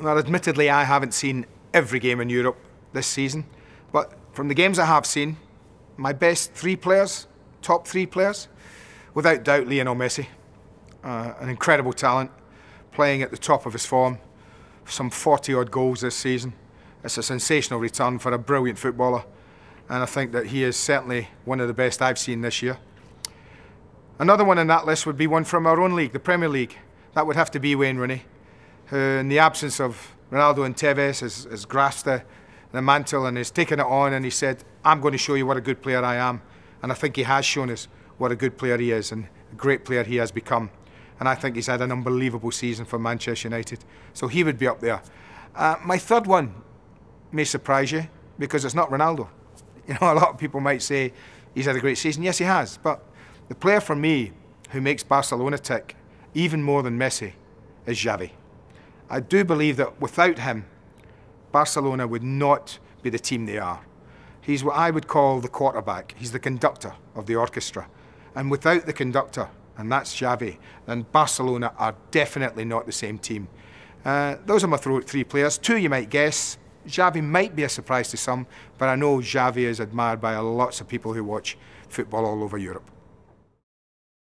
Now, admittedly, I haven't seen every game in Europe this season, but from the games I have seen, my best three players, top three players, without doubt Lionel Messi. Uh, an incredible talent, playing at the top of his form, some 40 odd goals this season. It's a sensational return for a brilliant footballer, and I think that he is certainly one of the best I've seen this year. Another one in that list would be one from our own league, the Premier League. That would have to be Wayne Rooney who, in the absence of Ronaldo and Tevez, has, has grasped the, the mantle and has taken it on and he said, I'm going to show you what a good player I am. And I think he has shown us what a good player he is and a great player he has become. And I think he's had an unbelievable season for Manchester United. So he would be up there. Uh, my third one may surprise you because it's not Ronaldo. You know, a lot of people might say he's had a great season. Yes, he has. But the player for me who makes Barcelona tick even more than Messi is Xavi. I do believe that without him, Barcelona would not be the team they are. He's what I would call the quarterback. He's the conductor of the orchestra. And without the conductor, and that's Xavi, then Barcelona are definitely not the same team. Uh, those are my three players. Two you might guess. Xavi might be a surprise to some, but I know Xavi is admired by lots of people who watch football all over Europe.